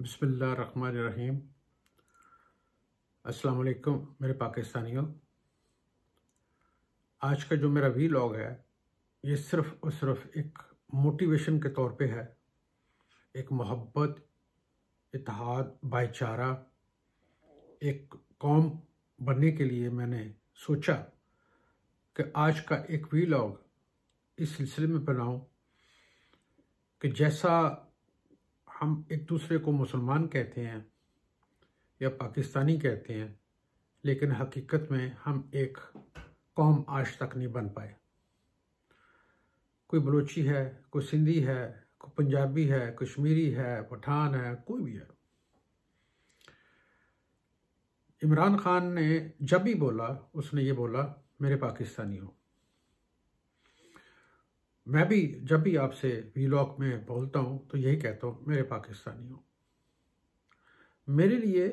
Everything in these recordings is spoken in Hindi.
बसमीम असलकुम मेरे पाकिस्तानियों आज का जो मेरा वी लॉग है ये सिर्फ और सिर्फ एक मोटिवेशन के तौर पे है एक मोहब्बत इतिहाद भाईचारा एक कौम बनने के लिए मैंने सोचा कि आज का एक वी लॉग इस सिलसिले में बनाऊं कि जैसा हम एक दूसरे को मुसलमान कहते हैं या पाकिस्तानी कहते हैं लेकिन हकीकत में हम एक कौम आज तक नहीं बन पाए कोई बलोची है कोई सिंधी है कोई पंजाबी है कश्मीरी है पठान है कोई भी है इमरान खान ने जब भी बोला उसने ये बोला मेरे पाकिस्तानी हो मैं भी जब भी आपसे वीलॉग में बोलता हूँ तो यही कहता हूँ मेरे पाकिस्तानी मेरे लिए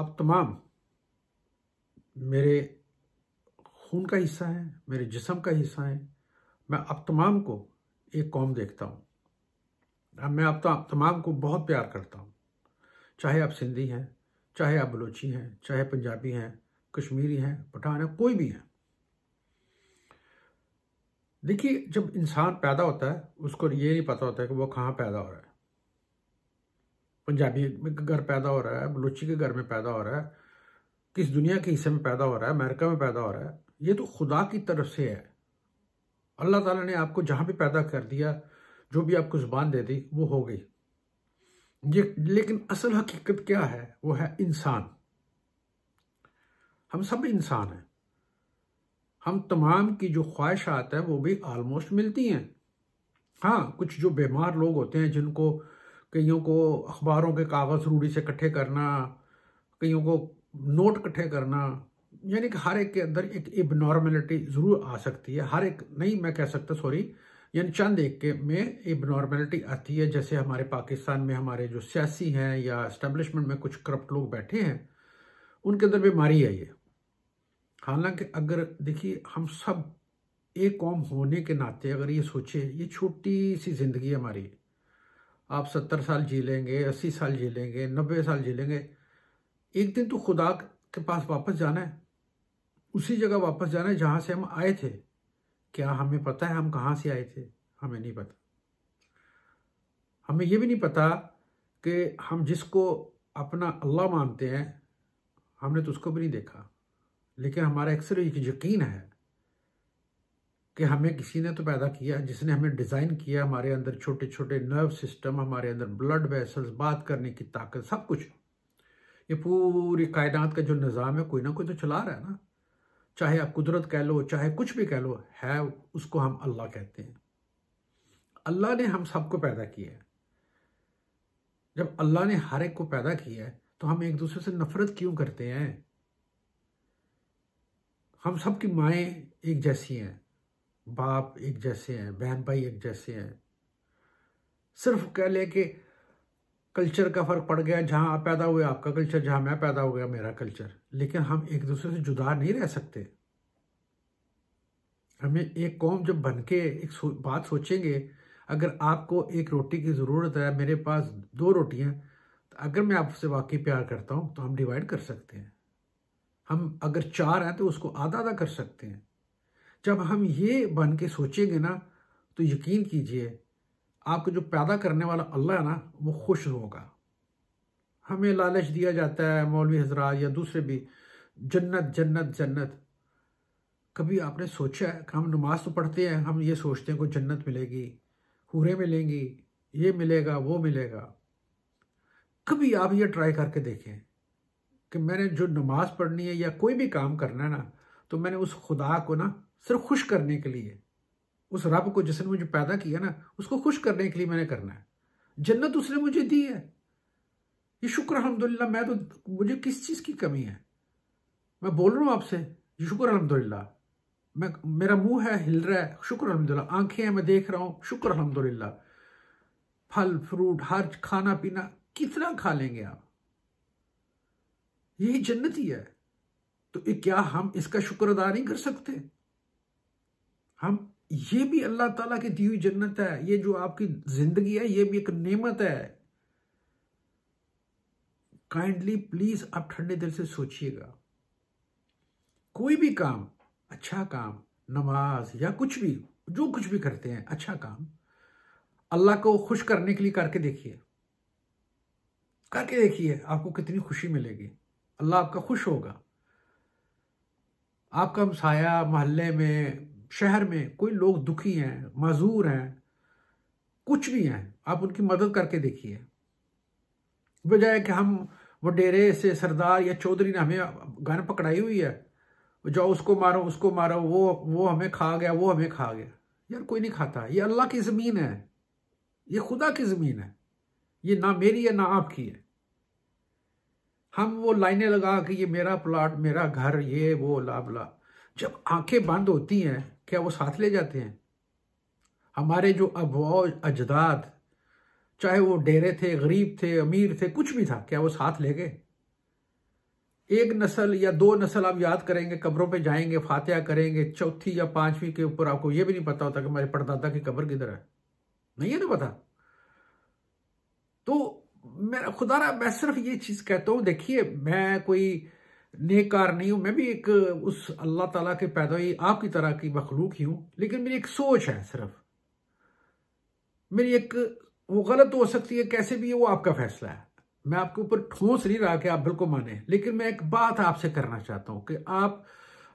आप तमाम मेरे खून का हिस्सा हैं मेरे जिसम का हिस्सा हैं मैं आप तमाम को एक कौम देखता हूँ मैं आप तमाम को बहुत प्यार करता हूँ चाहे आप सिंधी हैं चाहे आप बलोची हैं चाहे पंजाबी हैं कश्मीरी हैं पठान हैं कोई भी हैं देखिए जब इंसान पैदा होता है उसको ये नहीं पता होता है कि वो कहाँ पैदा हो रहा है पंजाबी में घर पैदा हो रहा है बलूची के घर में पैदा हो रहा है किस दुनिया के हिस्से में पैदा हो रहा है अमेरिका में पैदा हो रहा है ये तो खुदा की तरफ से है अल्लाह ताला ने आपको जहाँ भी पैदा कर दिया जो भी आपको ज़ुबान दे दी वो हो गई ये लेकिन असल हकीकत क्या है वो है इंसान हम सब इंसान हैं हम तमाम की जो ख्वाहिशात है वो भी आलमोस्ट मिलती हैं हाँ कुछ जो बीमार लोग होते हैं जिनको कईयों को अखबारों के कागज़ रूढ़ी से इकट्ठे करना कईयों को नोट इकट्ठे करना यानी कि हर एक के अंदर एक इबनॉर्मेलिटी ज़रूर आ सकती है हर एक नहीं मैं कह सकता सॉरी यानी चंद एक के में इबनॉर्मेलिटी आती है जैसे हमारे पाकिस्तान में हमारे जो सियासी हैं या इस्टेब्लिशमेंट में कुछ करप्ट लोग बैठे हैं उनके अंदर बीमारी है ये हालांकि अगर देखिए हम सब एक कौम होने के नाते अगर ये सोचे ये छोटी सी ज़िंदगी हमारी आप सत्तर साल जी लेंगे अस्सी साल जी लेंगे नब्बे साल जी लेंगे एक दिन तो खुदा के पास वापस जाना है उसी जगह वापस जाना है जहाँ से हम आए थे क्या हमें पता है हम कहाँ से आए थे हमें नहीं पता हमें ये भी नहीं पता कि हम जिसको अपना अल्लाह मानते हैं हमने तो उसको भी नहीं देखा लेकिन हमारा अक्सर यकीन है कि हमें किसी ने तो पैदा किया जिसने हमें डिज़ाइन किया हमारे अंदर छोटे छोटे नर्व सिस्टम हमारे अंदर ब्लड वेसल्स बात करने की ताकत सब कुछ ये पूरी कायनात का जो निज़ाम है कोई ना कोई तो चला रहा है ना चाहे आप कुदरत कह लो चाहे कुछ भी कह लो है उसको हम अल्लाह कहते हैं अल्लाह ने हम सबको पैदा किया है जब अल्लाह ने हर एक को पैदा किया है तो हम एक दूसरे से नफरत क्यों करते हैं हम सब की माएँ एक जैसी हैं बाप एक जैसे हैं बहन भाई एक जैसे हैं सिर्फ कह ले कि कल्चर का फ़र्क पड़ गया जहाँ आप पैदा हुए आपका कल्चर जहाँ मैं पैदा हो गया मेरा कल्चर लेकिन हम एक दूसरे से जुदा नहीं रह सकते हमें एक कौम जब बन के एक सो, बात सोचेंगे अगर आपको एक रोटी की ज़रूरत है मेरे पास दो रोटियाँ तो अगर मैं आपसे वाकई प्यार करता हूँ तो हम डिवाइड कर सकते हैं हम अगर चार हैं तो उसको आधा आधा कर सकते हैं जब हम ये बन के सोचेंगे ना तो यकीन कीजिए आपको जो पैदा करने वाला अल्लाह है ना वो खुश होगा हमें लालच दिया जाता है मौलवी हजरा या दूसरे भी जन्नत जन्नत जन्नत कभी आपने सोचा है कि हम नमाज तो पढ़ते हैं हम ये सोचते हैं कोई जन्नत मिलेगी हूरें मिलेंगी ये मिलेगा वो मिलेगा कभी आप ये ट्राई करके देखें कि मैंने जो नमाज पढ़नी है या कोई भी काम करना है ना तो मैंने उस खुदा को ना सिर्फ खुश करने के लिए उस रब को जिसने मुझे पैदा किया ना उसको खुश करने के लिए मैंने करना है जन्नत उसने मुझे दी है ये शुक्र अलहमदुल्ला मैं तो मुझे किस चीज़ की कमी है मैं बोल रहा हूँ आपसे ये शुक्र अलहमदिल्ला मैं मेरा मुंह है हिल रहा है शुक्र अलहमदिल्ला आंखें हैं मैं देख रहा हूँ शुक्र अलहमदिल्ला फल फ्रूट हर खाना पीना कितना खा लेंगे आप यही जन्नत ही है तो क्या हम इसका शुक्र अदा नहीं कर सकते हम ये भी अल्लाह ताला की दी हुई जन्नत है ये जो आपकी जिंदगी है ये भी एक नेमत है काइंडली प्लीज आप ठंडे दिल से सोचिएगा कोई भी काम अच्छा काम नमाज या कुछ भी जो कुछ भी करते हैं अच्छा काम अल्लाह को खुश करने के लिए करके देखिए करके देखिए आपको कितनी खुशी मिलेगी अल्लाह आपका खुश होगा आपका हमसाया मोहल्ले में शहर में कोई लोग दुखी हैं मजूर हैं कुछ भी हैं आप उनकी मदद करके देखिए बजाय कि हम वो डेरे से सरदार या चौधरी ने हमें गन पकड़ाई हुई है जाओ उसको मारो उसको मारो वो वो हमें खा गया वो हमें खा गया यार कोई नहीं खाता ये अल्लाह की ज़मीन है ये खुदा की ज़मीन है ये ना मेरी है ना आपकी है हम वो लाइनें लगा कि ये मेरा प्लाट मेरा घर ये वो ला बला जब आंखें बंद होती हैं क्या वो साथ ले जाते हैं हमारे जो अबवा अजदाद चाहे वो डेरे थे गरीब थे अमीर थे कुछ भी था क्या वो साथ ले गए एक नस्ल या दो नस्ल आप याद करेंगे कब्रों पे जाएंगे फातिहा करेंगे चौथी या पांचवी के ऊपर आपको ये भी नहीं पता होता कि हमारे परदादा की कब्र किधर है नहीं है ना पता तो मैं खुदा रहा मैं सिर्फ ये चीज़ कहता हूँ देखिए मैं कोई नेकार नहीं हूँ मैं भी एक उस अल्लाह ताला के पैदा हुई आपकी तरह की मखलूक ही हूँ लेकिन मेरी एक सोच है सिर्फ मेरी एक वो गलत हो सकती है कैसे भी है वो आपका फैसला है मैं आपके ऊपर ठोस नहीं रहा कि आप बिल्कुल माने लेकिन मैं एक बात आपसे करना चाहता हूँ कि आप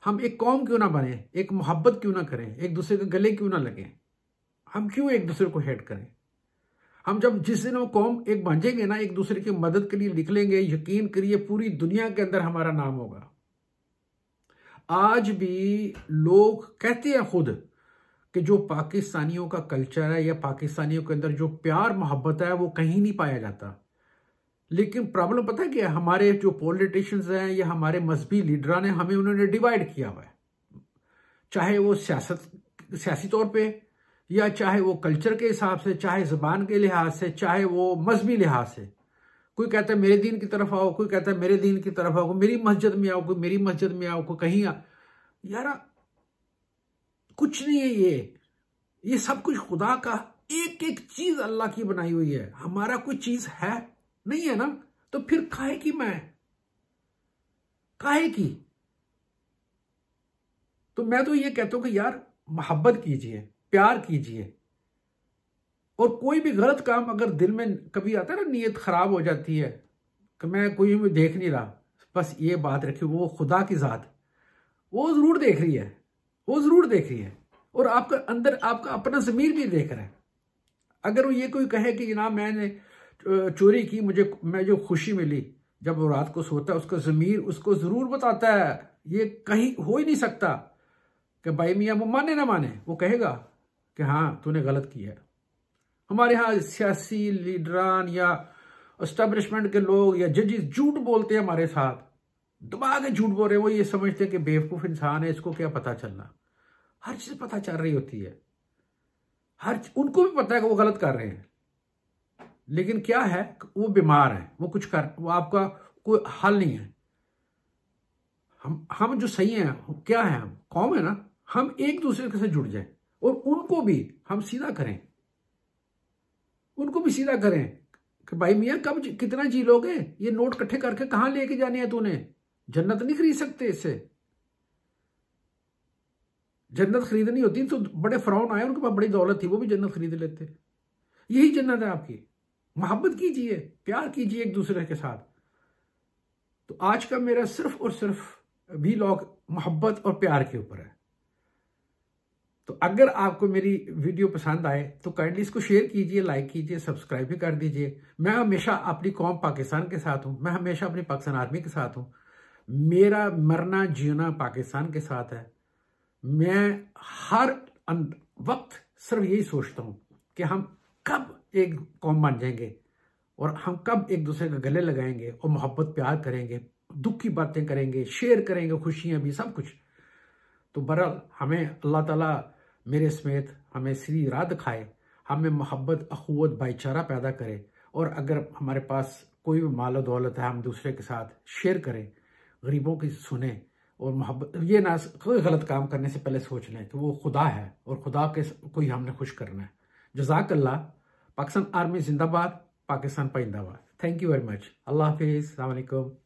हम एक कौम क्यों ना बने एक मोहब्बत क्यों ना करें एक दूसरे के गले क्यों ना लगें हम क्यों एक दूसरे को हेट करें हम जब जिस दिन वो कौम एक भंजेंगे ना एक दूसरे की मदद के लिए निकलेंगे यकीन करिए पूरी दुनिया के अंदर हमारा नाम होगा आज भी लोग कहते हैं खुद कि जो पाकिस्तानियों का कल्चर है या पाकिस्तानियों के अंदर जो प्यार मोहब्बत है वो कहीं नहीं पाया जाता लेकिन प्रॉब्लम पता क्या हमारे जो पॉलिटिशियंस हैं या हमारे मजहबी लीडर ने हमें उन्होंने डिवाइड किया हुआ है चाहे वो सियासत सियासी तौर पे या चाहे वो कल्चर के हिसाब से चाहे ज़बान के लिहाज से चाहे वो मजहबी लिहाज से कोई कहता है मेरे दीन की तरफ आओ कोई कहता है मेरे दीन की तरफ आओ कोई मेरी मस्जिद में आओ कोई मेरी मस्जिद में आओ कोई कहीं आओ यार कुछ नहीं है ये ये सब कुछ खुदा का एक एक चीज अल्लाह की बनाई हुई है हमारा कोई चीज है नहीं है ना तो फिर काहे की मैं काहे की तो मैं तो ये कहता हूं कि यार मोहब्बत कीजिए प्यार कीजिए और कोई भी गलत काम अगर दिल में कभी आता है ना नीयत खराब हो जाती है कि मैं कोई भी देख नहीं रहा बस ये बात रखी वो खुदा की ज़ात वो ज़रूर देख रही है वो ज़रूर देख रही है और आपका अंदर आपका अपना ज़मीर भी देख रहा है अगर वो ये कोई कहे कि जनाब मैंने चोरी की मुझे मैं जो खुशी मिली जब वो रात को सोता है उसका ज़मीर उसको ज़रूर बताता है ये कहीं हो ही नहीं सकता कि भाई मियाँ वो माने ना माने वो कहेगा कि हाँ तूने गलत की है हमारे यहाँ सियासी लीडरान या एस्टेब्लिशमेंट के लोग या जजेस झूठ बोलते हैं हमारे साथ दबा के झूठ बोल रहे हैं वो ये समझते हैं कि बेवकूफ़ इंसान है इसको क्या पता चलना हर चीज़ पता चल रही होती है हर उनको भी पता है कि वो गलत कर रहे हैं लेकिन क्या है वो बीमार है वो कुछ कर वो आपका कोई हल नहीं है हम हम जो सही हैं क्या है हम कौम है ना हम एक दूसरे के से जुड़ जाए और उन उनको भी हम सीधा करें उनको भी सीधा करें कि भाई मियाँ कब कितना जी लोगे ये नोट इकट्ठे करके कहा लेके जाने हैं तूने जन्नत नहीं खरीद सकते इससे जन्नत खरीदनी होती तो बड़े फ्राउन आए उनके पास बड़ी दौलत थी वो भी जन्नत खरीद लेते यही जन्नत है आपकी मोहब्बत कीजिए प्यार कीजिए एक दूसरे के साथ तो आज का मेरा सिर्फ और सिर्फ भी लोग मोहब्बत और प्यार के ऊपर है तो अगर आपको मेरी वीडियो पसंद आए तो काइंडली इसको शेयर कीजिए लाइक कीजिए सब्सक्राइब भी कर दीजिए मैं हमेशा अपनी कौम पाकिस्तान के साथ हूँ मैं हमेशा अपनी पाकिस्तान आर्मी के साथ हूँ मेरा मरना जीना पाकिस्तान के साथ है मैं हर वक्त सिर्फ यही सोचता हूँ कि हम कब एक कौम बन जाएंगे और हम कब एक दूसरे का गले लगाएंगे और मोहब्बत प्यार करेंगे दुख की बातें करेंगे शेयर करेंगे खुशियाँ भी सब कुछ तो बरल हमें अल्लाह ताला मेरे समेत हमें श्री रात खाए हमें मोहब्बत अखवत भाईचारा पैदा करे और अगर हमारे पास कोई भी माल दौलत है हम दूसरे के साथ शेयर करें गरीबों की सुने और मोहब्बत ये ना कोई गलत काम करने से पहले सोच लें तो वो खुदा है और खुदा के कोई हमने खुश करना है जजाक अल्लाह पाकिस्तान आर्मी जिंदाबाद पाकिस्तान पाइंदाबाद thank you very much Allah हाफिज़ अलैक्म